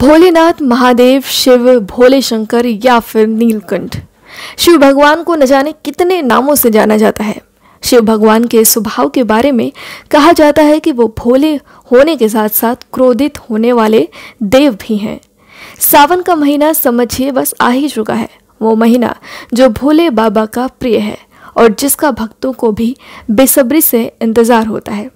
भोलेनाथ महादेव शिव भोले शंकर या फिर नीलकंठ शिव भगवान को न जाने कितने नामों से जाना जाता है शिव भगवान के स्वभाव के बारे में कहा जाता है कि वो भोले होने के साथ साथ क्रोधित होने वाले देव भी हैं सावन का महीना समझिए बस आ ही चुका है वो महीना जो भोले बाबा का प्रिय है और जिसका भक्तों को भी बेसब्री से इंतज़ार होता है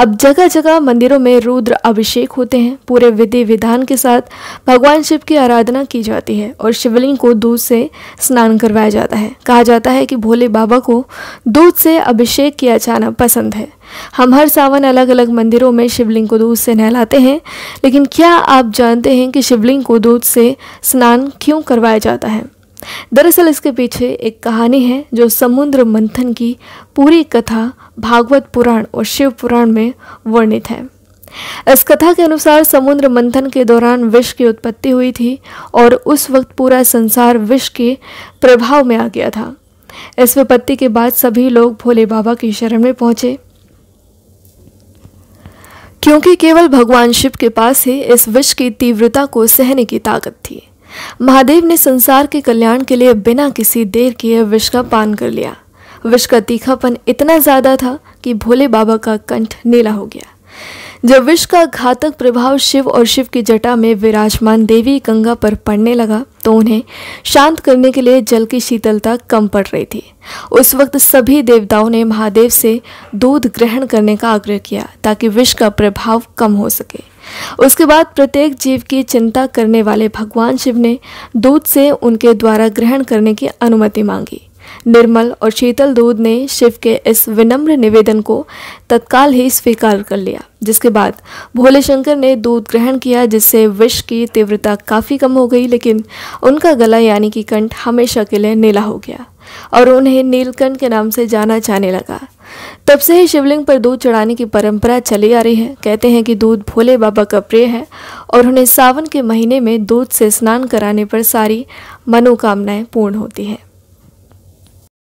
अब जगह जगह मंदिरों में रुद्र अभिषेक होते हैं पूरे विधि विधान के साथ भगवान शिव की आराधना की जाती है और शिवलिंग को दूध से स्नान करवाया जाता है कहा जाता है कि भोले बाबा को दूध से अभिषेक किया जाना पसंद है हम हर सावन अलग अलग मंदिरों में शिवलिंग को दूध से नहलाते हैं लेकिन क्या आप जानते हैं कि शिवलिंग को दूध से स्नान क्यों करवाया जाता है दरअसल इसके पीछे एक कहानी है जो समुद्र मंथन की पूरी कथा भागवत पुराण और शिव पुराण में वर्णित है इस कथा के अनुसार समुद्र मंथन के दौरान विष की उत्पत्ति हुई थी और उस वक्त पूरा संसार विष के प्रभाव में आ गया था इस विपत्ति के बाद सभी लोग भोले बाबा की शरण में पहुंचे क्योंकि केवल भगवान शिव के पास ही इस विष की तीव्रता को सहने की ताकत थी महादेव ने संसार के कल्याण के लिए बिना किसी देर किए विष का पान कर लिया विष का तीखापन इतना ज़्यादा था कि भोले बाबा का कंठ नीला हो गया जब विष का घातक प्रभाव शिव और शिव की जटा में विराजमान देवी गंगा पर पड़ने लगा तो उन्हें शांत करने के लिए जल की शीतलता कम पड़ रही थी उस वक्त सभी देवताओं ने महादेव से दूध ग्रहण करने का आग्रह किया ताकि विष का प्रभाव कम हो सके उसके बाद प्रत्येक जीव की चिंता करने वाले भगवान शिव ने दूध से उनके द्वारा ग्रहण करने की अनुमति मांगी निर्मल और शीतल दूध ने शिव के इस विनम्र निवेदन को तत्काल ही स्वीकार कर लिया जिसके बाद भोले शंकर ने दूध ग्रहण किया जिससे विष की तीव्रता काफ़ी कम हो गई लेकिन उनका गला यानी कि कंठ हमेशा के लिए नीला हो गया और उन्हें नीलकंठ के नाम से जाना जाने लगा तब से ही शिवलिंग पर दूध चढ़ाने की परंपरा चली आ रही है कहते हैं कि दूध भोले बाबा का प्रिय है और उन्हें सावन के महीने में दूध से स्नान कराने पर सारी मनोकामनाएं पूर्ण होती हैं